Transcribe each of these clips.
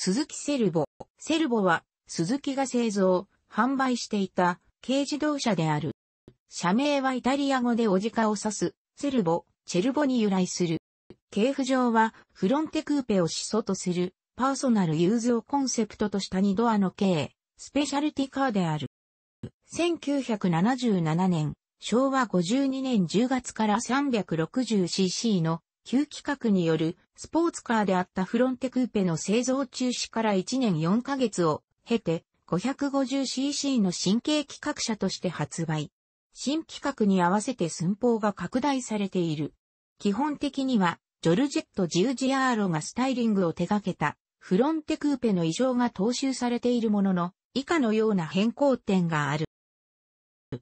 鈴木セルボ。セルボは、鈴木が製造、販売していた軽自動車である。社名はイタリア語でおじかを指す、セルボ、チェルボに由来する。系譜上は、フロンテクーペを始祖とする、パーソナルユーズをコンセプトとした2ドアの軽、スペシャルティカーである。1977年、昭和52年10月から 360cc の旧規格によるスポーツカーであったフロンテクーペの製造中止から1年4ヶ月を経て 550cc の新型企画車として発売。新規格に合わせて寸法が拡大されている。基本的には、ジョルジェット・ジュージアーロがスタイリングを手掛けた、フロンテクーペの異常が踏襲されているものの、以下のような変更点がある。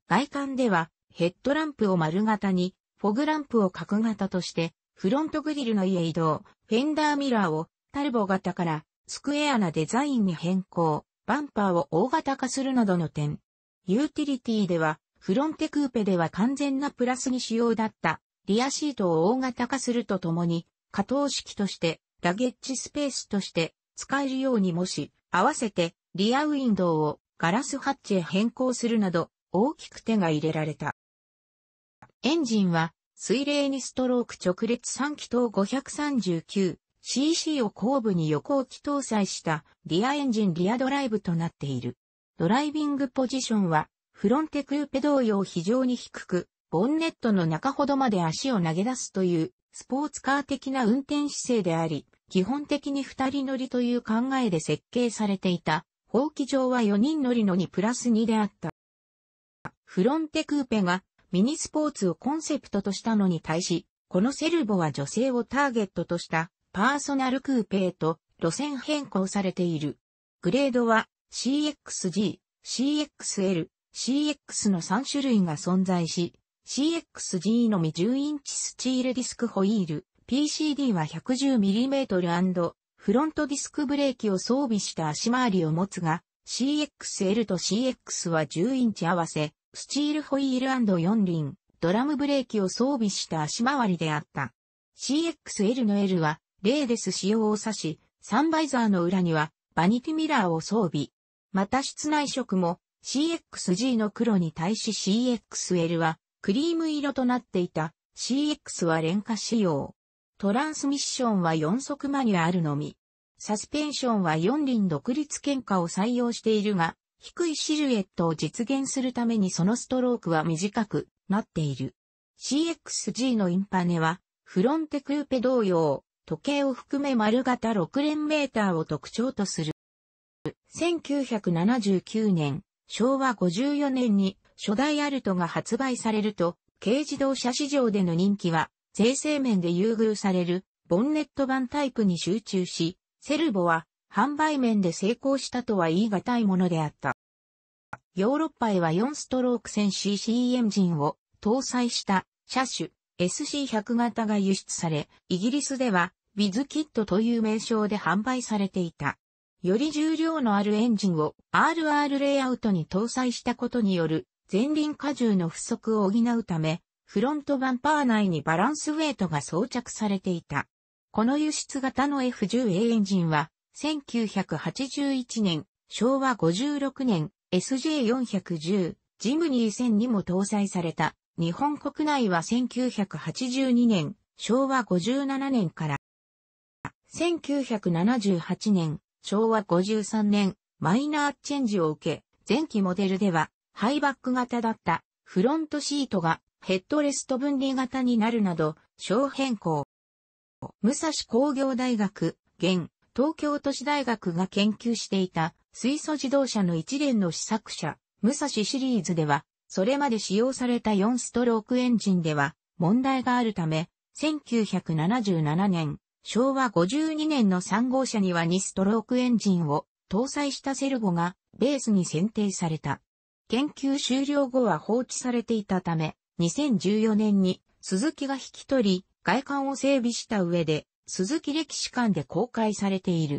外観では、ヘッドランプを丸型に、フォグランプを角型として、フロントグリルの家移動、フェンダーミラーをタルボ型からスクエアなデザインに変更、バンパーを大型化するなどの点。ユーティリティでは、フロンテクーペでは完全なプラスに仕様だったリアシートを大型化するとともに、可藤式としてラゲッジスペースとして使えるようにもし、合わせてリアウィンドウをガラスハッチへ変更するなど大きく手が入れられた。エンジンは水冷にストローク直列3気筒 539cc を後部に横置き搭載したリアエンジンリアドライブとなっている。ドライビングポジションはフロンテクーペ同様非常に低く、ボンネットの中ほどまで足を投げ出すというスポーツカー的な運転姿勢であり、基本的に二人乗りという考えで設計されていた、放棄場は四人乗りの2プラス2であった。フロンテクーペがミニスポーツをコンセプトとしたのに対し、このセルボは女性をターゲットとしたパーソナルクーペーと路線変更されている。グレードは CXG、CXL、CX の3種類が存在し、CXG のみ10インチスチールディスクホイール、PCD は 110mm& フロントディスクブレーキを装備した足回りを持つが、CXL と CX は10インチ合わせスチールホイール四輪、ドラムブレーキを装備した足回りであった。CXL の L は、レーデス仕様を指し、サンバイザーの裏には、バニティミラーを装備。また室内色も、CXG の黒に対し CXL は、クリーム色となっていた、CX は廉価仕様。トランスミッションは4速マニュアルのみ。サスペンションは4輪独立喧嘩を採用しているが、低いシルエットを実現するためにそのストロークは短くなっている。CXG のインパネは、フロンテクーペ同様、時計を含め丸型6連メーターを特徴とする。1979年、昭和54年に初代アルトが発売されると、軽自動車市場での人気は、税制面で優遇される、ボンネット版タイプに集中し、セルボは販売面で成功したとは言い難いものであった。ヨーロッパへは4ストローク 1000cc エンジンを搭載した車種 SC100 型が輸出され、イギリスではィズキットという名称で販売されていた。より重量のあるエンジンを RR レイアウトに搭載したことによる前輪荷重の不足を補うため、フロントバンパー内にバランスウェイトが装着されていた。この輸出型の F10A エンジンは1981年、昭和56年、SJ410、ジムニー1000にも搭載された。日本国内は1982年、昭和57年から、1978年、昭和53年、マイナーチェンジを受け、前期モデルでは、ハイバック型だったフロントシートがヘッドレスト分離型になるなど、小変更。武蔵工業大学、現、東京都市大学が研究していた水素自動車の一連の試作車、武蔵シリーズでは、それまで使用された4ストロークエンジンでは問題があるため、1977年、昭和52年の3号車には2ストロークエンジンを搭載したセルゴがベースに選定された。研究終了後は放置されていたため、2014年に鈴木が引き取り、外観を整備した上で鈴木歴史館で公開されている。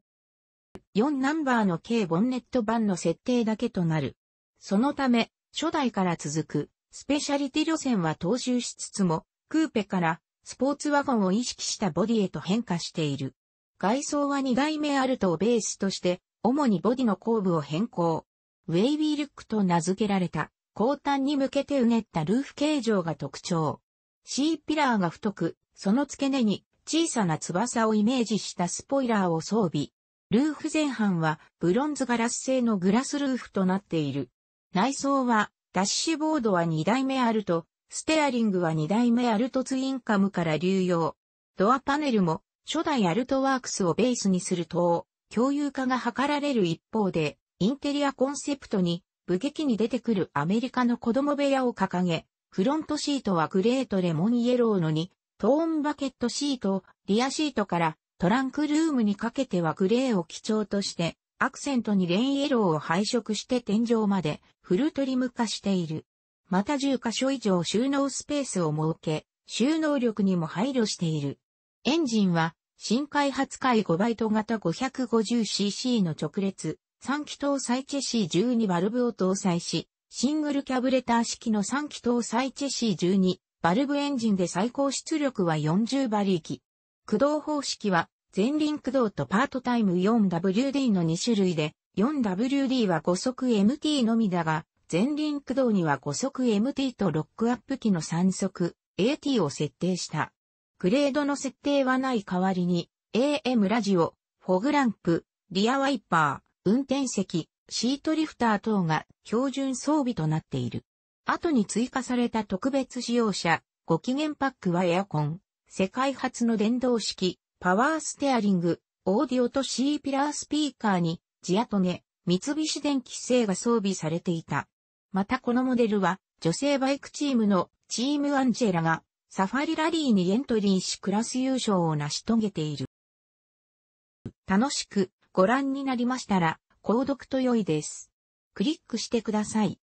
4ナンバーの軽ボンネット版の設定だけとなる。そのため、初代から続く、スペシャリティ路線は踏襲しつつも、クーペからスポーツワゴンを意識したボディへと変化している。外装は2代目アルトをベースとして、主にボディの後部を変更。ウェイビールックと名付けられた、後端に向けてうねったルーフ形状が特徴。C ピラーが太く、その付け根に小さな翼をイメージしたスポイラーを装備。ルーフ前半はブロンズガラス製のグラスルーフとなっている。内装はダッシュボードは2台目アルト、ステアリングは2台目アルトツインカムから流用。ドアパネルも初代アルトワークスをベースにすると、共有化が図られる一方で、インテリアコンセプトに、武劇に出てくるアメリカの子供部屋を掲げ、フロントシートはグレートレモンイエローのに、トーンバケットシート、リアシートからトランクルームにかけてはグレーを基調として、アクセントにレインイエローを配色して天井までフルトリム化している。また10箇所以上収納スペースを設け、収納力にも配慮している。エンジンは新開発回5バイト型 550cc の直列3気筒サイチェシー12バルブを搭載し、シングルキャブレター式の3気筒サイチェシー12バルブエンジンで最高出力は40馬力。駆動方式は、前輪駆動とパートタイム 4WD の2種類で、4WD は5速 MT のみだが、前輪駆動には5速 MT とロックアップ機の3速 AT を設定した。グレードの設定はない代わりに、AM ラジオ、フォグランプ、リアワイパー、運転席、シートリフター等が標準装備となっている。後に追加された特別仕様車、ご機嫌パックはエアコン、世界初の電動式、パワーステアリング、オーディオと C ピラースピーカーに、ジアトネ、三菱電機製が装備されていた。またこのモデルは、女性バイクチームのチームアンジェラが、サファリラリーにエントリーしクラス優勝を成し遂げている。楽しくご覧になりましたら、購読と良いです。クリックしてください。